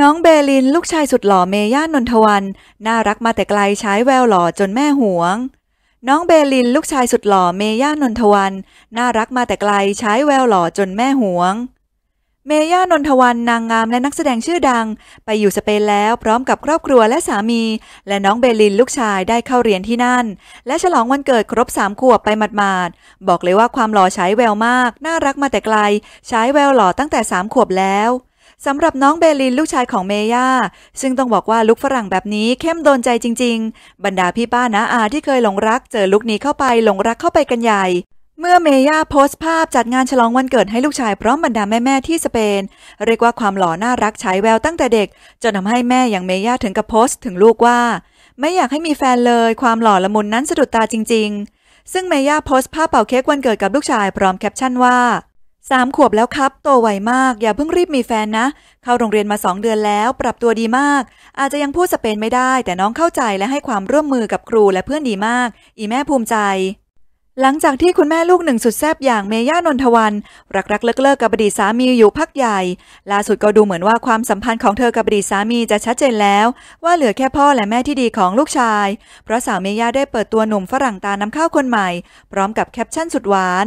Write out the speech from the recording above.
น้องเบลินลูกชายสุดหล่อเมย่านนทวันน่ารักมาแต่ไกลใช้แววหล่อจนแม่หวง น้องเบลินลูกชายสุดหล่อเมย่านนทวันน่ารักมาแต่ไกลใช้แววหล่อจนแม่หวง เมย่านนทวันนางงามและนักแสดงชื่อดัง ไปอยู่สเปนแล้วพร้อมกับครอบครัวและสามีและน้องเบลินลูกชายได้เข้าเรียนที่นั่น และฉลองวันเกิดครบสามขวบไปหมาดๆบอกเลยว่าความหล่อใช้แววมาก น่ารักมาแต่ไกล ใช้แววหล่อตั้งแต่สามขวบแล้วสำหรับน้องเบลินลูกชายของเมย่าซึ่งต้องบอกว่าลุกฝรั่งแบบนี้เข้มโดนใจจริง ๆ บรรดาพี่ป้านะอาที่เคยหลงรักเจอลุกนี้เข้าไปหลงรักเข้าไปกันใหญ่ เมื่อเมย่าโพสต์ภาพจัดงานฉลองวันเกิดให้ลูกชายพร้อมบรรดาแม่ ๆ ที่สเปน เรียกว่าความหล่อน่ารักฉายแววตั้งแต่เด็กจนทำให้แม่อย่างเมย่าถึงกับโพสต์ถึงลูกว่า ไม่อยากให้มีแฟนเลยความหล่อละมุนนั้นสะดุดตาจริง ๆ ซึ่งเมย่าโพสต์ภาพเป่าเค้กวันเกิดกับลูกชายพร้อมแคปชั่นว่าสามขวบแล้วครับ โตไวมากอย่าเพิ่งรีบมีแฟนนะ เข้าโรงเรียนมาสองเดือนแล้ว ปรับตัวดีมาก อาจจะยังพูดสเปนไม่ได้ แต่น้องเข้าใจและให้ความร่วมมือกับครูและเพื่อนดีมาก อีแม่ภูมิใจ หลังจากที่คุณแม่ลูกหนึ่งสุดแซบอย่างเมย่านนทวัน รักกเลิกกกับอดีตสามีอยู่พักใหญ่ ล่าสุดก็ดูเหมือนว่าความสัมพันธ์ของเธอกับอดีตสามีจะชัดเจนแล้ว ว่าเหลือแค่พ่อและแม่ที่ดีของลูกชาย เพราะสาวเมย่าได้เปิดตัวหนุ่มฝรั่งตาน้ำข้าวคนใหม่ พร้อมกับแคปชั่นสุดหวาน